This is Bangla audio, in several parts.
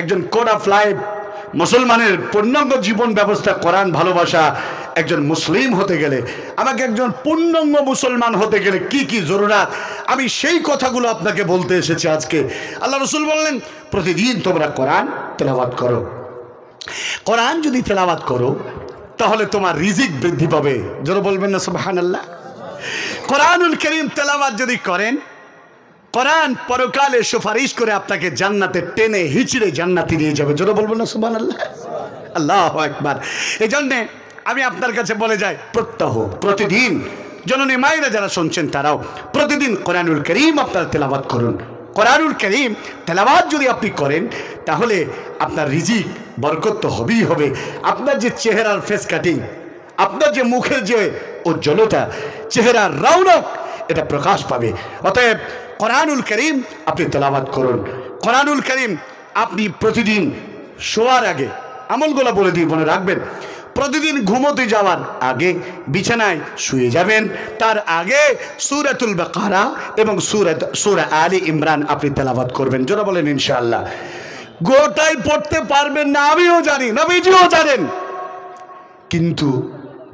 একজন কোড অফ লাইফ মুসলমানের পূর্ণাঙ্গ জীবন ব্যবস্থা করান ভালোবাসা একজন মুসলিম হতে গেলে আমাকে একজন পূর্ণাঙ্গ মুসলমান হতে গেলে কি কি জরুরাত আমি সেই কথাগুলো আপনাকে বলতে এসেছি আজকে আল্লাহ রসুল বললেন প্রতিদিন তোমরা কোরআন তেলাবাত করো কোরআন যদি তেলাবাত করো তাহলে তোমার রিজিক বৃদ্ধি পাবে যেন বলবেন না হান আল্লাহ কোরআনুল করিম তেলাবাত যদি করেন কোরআন পরকালে সুপারিশ করে আপনাকে জান্নাতে টেনে হিচড়ে জান্নাতি নিয়ে যাবে যেটা বলবো না সুমান আল্লাহ আল্লাহ একবার এই জন্যে আমি আপনার কাছে বলে যাই প্রত্যহ প্রতিদিন জননী মায়েরা যারা শুনছেন তারাও প্রতিদিন কোরআনুল করিম আপনার তেলাবাদ করুন কোরআনুল করিম তেলাবাদ যদি আপনি করেন তাহলে আপনার রিজিক বরকত তো হবেই হবে আপনার যে চেহারার ফেস কাটিং আপনার যে মুখের যে উজ্জ্বলতা চেহারার রৌনক এটা প্রকাশ পাবে অতএব কোরআনুল করিম আপনি তেলাবাদ করুন কোরআনুল করিম আপনি প্রতিদিন শোয়ার আগে আমলগুলো বলে দিয়ে মনে রাখবেন প্রতিদিন ঘুমোতে যাওয়ার আগে বিছানায় শুয়ে যাবেন তার আগে সুরাতুল বাকারা এবং সুরাত সুরা আলী ইমরান আপনি তেলাবাদ করবেন যারা বলেন ইনশাআল্লাহ গোটাই পড়তে পারবেন না আমিও জানি নবীজিও জানেন কিন্তু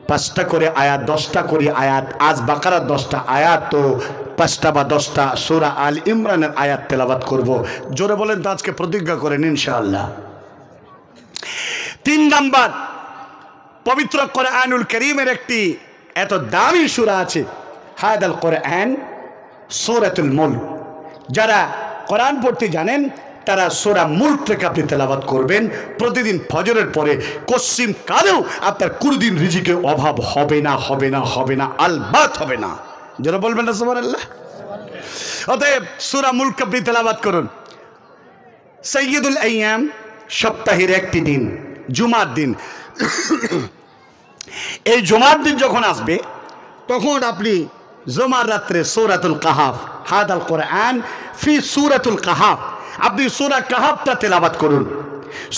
পাঁচটা করে আয়াত দশটা করে আয়াত আজ বাকারার দশটা আয়াত তো পাঁচটা বা দশটা সুরা আল ইমরানের আয়াত তেলাবাত করব। জোরে বলেন তো আজকে প্রতিজ্ঞা করেন ইনশাআল্লাহ তিন নাম্বার পবিত্র করে আনুল করিমের একটি এত দামি সুরা আছে হায়দাল করে আন সৌরাতুল মুল যারা কোরআন পড়তে জানেন তারা সোরা মুল্ক আপনি তেলাবাদ করবেন প্রতিদিন ফজরের পরে কশ্চিম কালেও আপনার কুরুদিন রিজিকে অভাব হবে না হবে না হবে না আলবাত হবে না যারা বলবেন না সোমার আল্লাহ অতএব সুরা মুল্ক আপনি তেলাবাদ করুন সৈয়দুল আইয়াম সপ্তাহের একটি দিন জুমার দিন এই জুমার দিন যখন আসবে তখন আপনি জুমার রাত্রে সৌরাতুল কাহাফ হাদাল আন ফি সুরাতুল কাহাফ আপনি সুরা কাহাবটা তেলাবাত করুন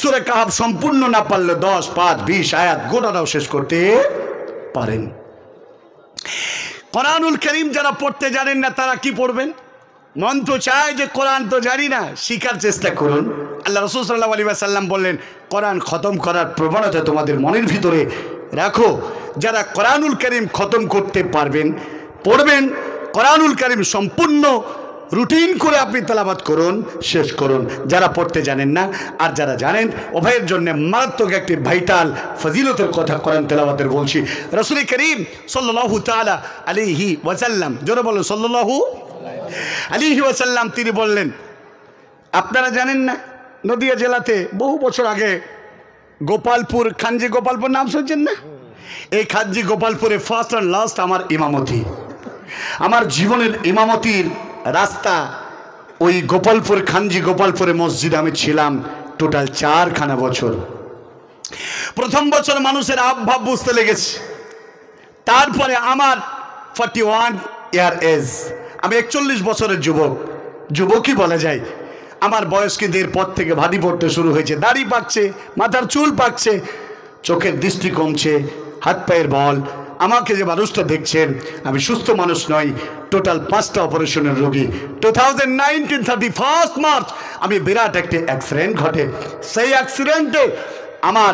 সুরা কাহাব সম্পূর্ণ না পারলে দশ পাঁচ বিশ আয়াত গোটাটাও শেষ করতে পারেন কোরআনুল করিম যারা পড়তে জানেন না তারা কি পড়বেন মন তো চায় যে কোরআন তো জানি না শিকার চেষ্টা করুন আল্লাহ রসুল সাল্লাহ আলী সাল্লাম বললেন কোরআন খতম করার প্রবণতা তোমাদের মনের ভিতরে রাখো যারা কোরআনুল করিম খতম করতে পারবেন পড়বেন কোরআনুল করিম সম্পূর্ণ রুটিন করে আপনি তালাবাদ করুন শেষ করুন যারা পড়তে জানেন না আর যারা জানেন উভয়ের জন্য মারাত্মক একটি ভাইটাল ফজিলতের কথা করেন তেলাবাদের বলছি রসুল করিম সাল্লাহু তালা আলিহি ওয়াসাল্লাম জোরে বলুন সাল্লাহু আলিহি ওয়াসাল্লাম তিনি বললেন আপনারা জানেন না নদিয়া জেলাতে বহু বছর আগে গোপালপুর খানজি গোপালপুর নাম শুনছেন না এই খানজি গোপালপুরে ফার্স্ট অ্যান্ড লাস্ট আমার ইমামতি আমার জীবনের ইমামতির রাস্তা ওই গোপালপুর খানজি গোপালপুরে মসজিদে আমি ছিলাম টোটাল চারখানা বছর প্রথম বছর মানুষের আবভাব বুঝতে লেগেছে তারপরে আমার ফর্টি ওয়ান ইয়ার এজ আমি একচল্লিশ বছরের যুবক যুবকই বলা যায় আমার বয়স্কদের পর থেকে ভারী পড়তে শুরু হয়েছে দাড়ি পাকছে মাথার চুল পাকছে চোখের দৃষ্টি কমছে হাত পায়ের বল আমাকে যে মানুষটা দেখছেন আমি সুস্থ মানুষ নই টোটাল পাঁচটা অপারেশনের রোগী two thousand nineteen thirty first March আমি বিরাট একটি অ্যাক্সিডেন্ট ঘটে সেই অ্যাক্সিডেন্টে আমার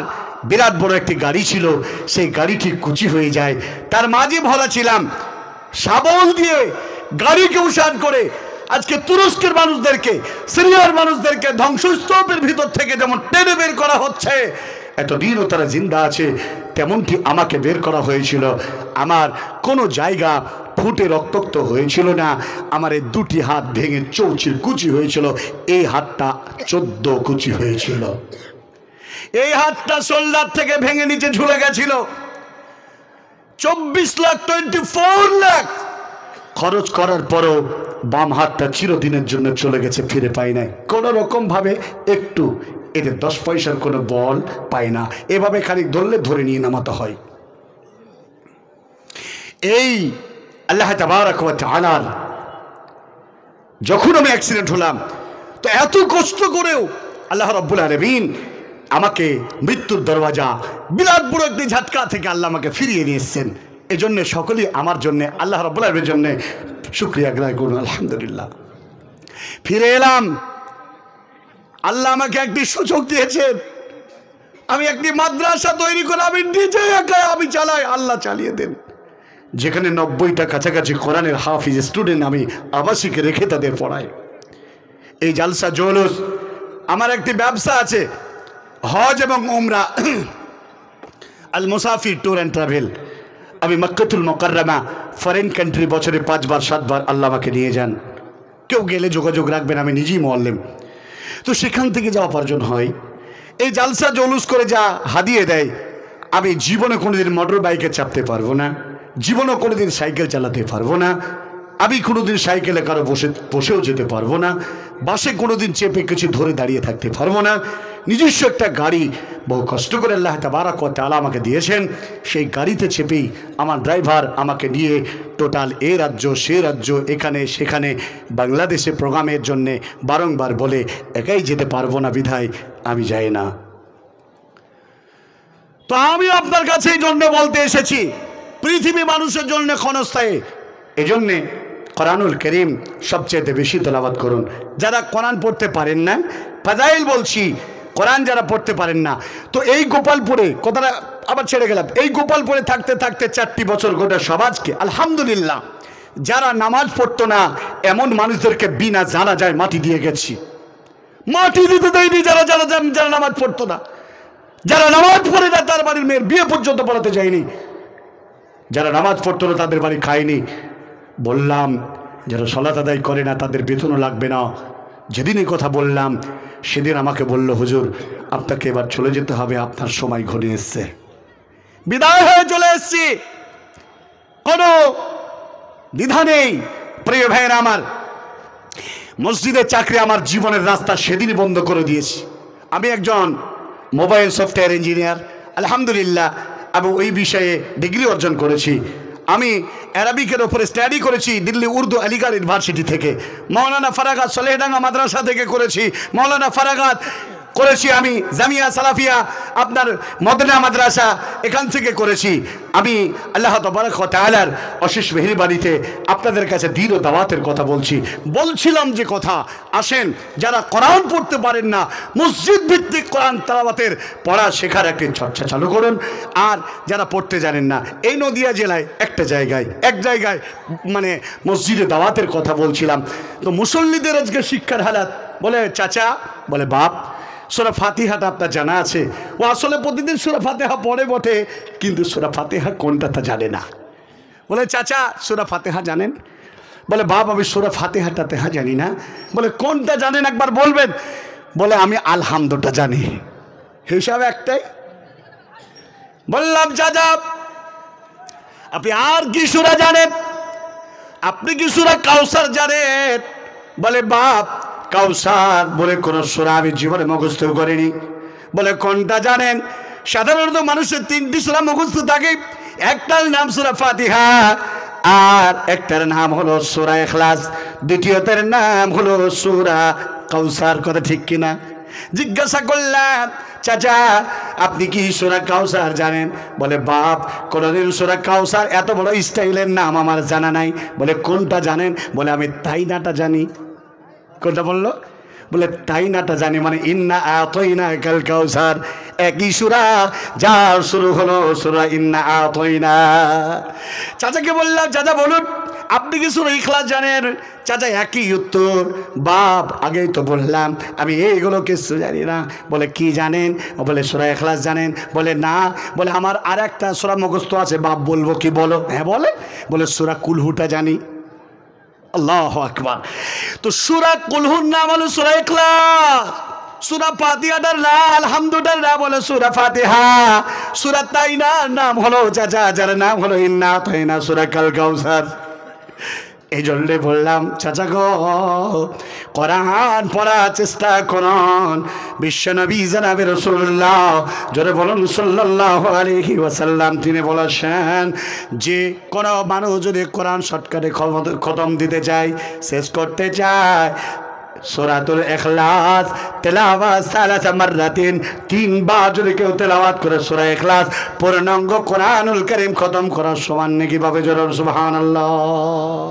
বিরাট বড় একটি গাড়ি ছিল সেই গাড়িটি কুচি হয়ে যায় তার মাঝে ভরা ছিলাম সাবল দিয়ে গাড়িকে উসান করে আজকে তুরস্কের মানুষদেরকে সিরিয়ার মানুষদেরকে ধ্বংসস্তূপের ভিতর থেকে যেমন টেনে বের করা হচ্ছে এতদিনও তারা জিন্দা আছে তেমনটি আমাকে বের করা হয়েছিল আমার কোনো জায়গা ফুটে রক্তক্ত হয়েছিল না আমার এই দুটি হাত ভেঙে চৌচির কুচি হয়েছিল এই হাতটা চোদ্দ কুচি হয়েছিল এই হাতটা সোল্ডার থেকে ভেঙে নিচে ঝুলে গেছিল চব্বিশ লাখ টোয়েন্টি ফোর লাখ খরচ করার পরও বাম হাতটা চিরদিনের জন্য চলে গেছে ফিরে পাই নাই কোনো রকমভাবে একটু এতে দশ পয়সার কোনো বল পায় না এভাবে খালি ধরলে ধরে নিয়ে নামাতে হয় এই আল্লাহ আনার যখন আমি অ্যাক্সিডেন্ট হলাম তো এত কষ্ট করেও আল্লাহ রব্বুল আলমিন আমাকে মৃত্যুর দরওয়াজা বিরাট বড় একদিন ঝাটকা থেকে আল্লাহ আমাকে ফিরিয়ে নিয়ে এসছেন এই জন্যে সকলেই আমার জন্য আল্লাহ রব্বুল আলমের জন্যে শুক্রিয়া গ্রহণ করুন আলহামদুলিল্লাহ ফিরে এলাম আল্লাহ আমাকে একটি সুযোগ দিয়েছেন আমি একটি মাদ্রাসা তৈরি করে আমি নিজে একা আমি চালাই আল্লাহ চালিয়ে দেন যেখানে নব্বইটা কাছাকাছি কোরআনের হাফিজ স্টুডেন্ট আমি আবাসীকে রেখে তাদের পড়াই এই জালসা জৌলুস আমার একটি ব্যবসা আছে হজ এবং উমরা আল মুসাফির ট্যুর অ্যান্ড ট্রাভেল আমি মক্কাতুল মোকাররামা ফরেন কান্ট্রি বছরে পাঁচবার সাতবার আল্লাহ আমাকে নিয়ে যান কেউ গেলে যোগাযোগ রাখবেন আমি নিজেই মোয়াল্লেম তো সেখান থেকে যা উপার্জন হয় এই জালসা জলুস করে যা হাদিয়ে দেয় আমি জীবনে কোনোদিন মোটর বাইকে চাপতে পারবো না জীবনে কোনোদিন সাইকেল চালাতে পারবো না আমি কোনোদিন সাইকেলে কারো বসে বসেও যেতে পারবো না বাসে কোনোদিন চেপে কিছু ধরে দাঁড়িয়ে থাকতে পারবো না নিজস্ব একটা গাড়ি বহু কষ্ট করে আল্লাহ তাবারা করতে আলা আমাকে দিয়েছেন সেই গাড়িতে চেপেই আমার ড্রাইভার আমাকে নিয়ে টোটাল এ রাজ্য সে রাজ্য এখানে সেখানে বাংলাদেশে প্রোগ্রামের জন্যে বারংবার বলে একাই যেতে পারবো না বিধায় আমি যাই না তো আমি আপনার কাছে এই জন্য বলতে এসেছি পৃথিবী মানুষের জন্য ক্ষণস্থায়ী এই জন্যে কোরআনুল করিম সবচেয়ে বেশি তেলাবাদ করুন যারা কোরআন পড়তে পারেন না ফাজাইল বলছি কোরআন যারা পড়তে পারেন না তো এই গোপালপুরে কথাটা আবার ছেড়ে গেলাম এই গোপালপুরে থাকতে থাকতে চারটি বছর গোটা সমাজকে আলহামদুলিল্লাহ যারা নামাজ পড়তো না এমন মানুষদেরকে বিনা জানা যায় মাটি দিয়ে গেছি মাটি দিতে দেয়নি যারা যারা যারা নামাজ পড়তো না যারা নামাজ পড়ে না তার বাড়ির মেয়ের বিয়ে পর্যন্ত পড়াতে যায়নি যারা নামাজ পড়তো না তাদের বাড়ি খায়নি বললাম যারা সলাত আদায় করে না তাদের বেতনও লাগবে না যেদিন এই কথা বললাম সেদিন আমাকে বলল হুজুর আপনাকে এবার চলে যেতে হবে আপনার সময় ঘনিয়ে এসছে বিদায় হয়ে চলে এসছি কোনো দ্বিধা নেই প্রিয় ভাইয়ের আমার মসজিদের চাকরি আমার জীবনের রাস্তা সেদিনই বন্ধ করে দিয়েছি আমি একজন মোবাইল সফটওয়্যার ইঞ্জিনিয়ার আলহামদুলিল্লাহ এবং ওই বিষয়ে ডিগ্রি অর্জন করেছি আমি অ্যারাবিকের ওপরে স্টাডি করেছি দিল্লি উর্দু আলিগড় ইউনিভার্সিটি থেকে মৌলানা ফারাগাত সলেহডাঙ্গা মাদ্রাসা থেকে করেছি মৌলানা ফারাগাত করেছি আমি জামিয়া সালাফিয়া আপনার মদনা মাদ্রাসা এখান থেকে করেছি আমি আল্লাহ তবরক তালার অশেষ মেহরবানিতে আপনাদের কাছে দিন ও দাওয়াতের কথা বলছি বলছিলাম যে কথা আসেন যারা কোরআন পড়তে পারেন না মসজিদ ভিত্তিক কোরআন তালাবাতের পড়া শেখার একটি চর্চা চালু করুন আর যারা পড়তে জানেন না এই নদিয়া জেলায় একটা জায়গায় এক জায়গায় মানে মসজিদে দাওয়াতের কথা বলছিলাম তো মুসল্লিদের আজকে শিক্ষার হালাত বলে চাচা বলে বাপ সোরা ফাতিহাটা আপনার জানা আছে ও আসলে প্রতিদিন সোরা ফাতেহা পড়ে বটে কিন্তু সোরা ফাতেহা কোনটা তা জানে না বলে চাচা সোরা ফাতেহা জানেন বলে বাপ আমি সোরা ফাতেহাটা তেহা জানি না বলে কোনটা জানেন একবার বলবেন বলে আমি আলহামদুটা জানি হিসাব একটাই বললাম চাচা আপনি আর কি সুরা জানেন আপনি কি সুরা কাউসার জানেন বলে বাপ কাউসার বলে কোনো সোরা আমি জীবনে মুখস্থ করিনি বলে কোনটা জানেন সাধারণত মানুষের তিনটি সোরা মুখস্থ থাকে একটার নাম সোরা ফাতিহা আর একটার নাম হলো সোরা এখলাস দ্বিতীয়তার নাম হলো সোরা কাউসার কথা ঠিক কিনা জিজ্ঞাসা করলাম চাচা আপনি কি সোরা কাউসার জানেন বলে বাপ কোনোদিন সোরা কাউসার এত বড় স্টাইলের নাম আমার জানা নাই বলে কোনটা জানেন বলে আমি তাইনাটা জানি কোনটা বললো বলে তাই তা জানি মানে ইন্না না কাল কাউসার একই সুরা যার শুরু হলো সুরা ইন্না না চাচাকে বললাম চাচা বলুন আপনি কি সুরা ইখলাস জানেন চাচা একই উত্তর বাপ আগেই তো বললাম আমি এইগুলো কিছু জানি না বলে কি জানেন বলে সুরা এখলাস জানেন বলে না বলে আমার আর একটা সুরা মুখস্থ আছে বাপ বলবো কি বলো হ্যাঁ বলে বলে সুরা কুলহুটা জানি আল্লাহ আকবার তো সুরা কুলহুর নাম হলো সুরা ইখলাস সুরা ফাতিহাটার না আলহামদুটার নাম হলো সুরা ফাতিহা সুরা তাইনার নাম হলো যা যার নাম হলো ইন্না তাইনা সুরা কাল গাউসার এই জন্যে বললাম চাচা গো কোরআন পড়ার চেষ্টা বিশ্ব বিশ্বনবী জানাবে রসুল্লাহ জোরে বলুন সাল্লাহ আলহি ওয়াসাল্লাম তিনি বলেছেন যে কোনো মানুষ যদি কোরআন শর্টকাটে খতম দিতে চায় শেষ করতে চায় সোরাতুল এখলাস তেলাওয়াত সালাসা মাররাতিন তিনবার যদি কেউ তেলাওয়াত করে সোরা এখলাস পূর্ণাঙ্গ কোরআনুল করিম খতম করার সমান নাকি ভাবে জোর আল্লাহ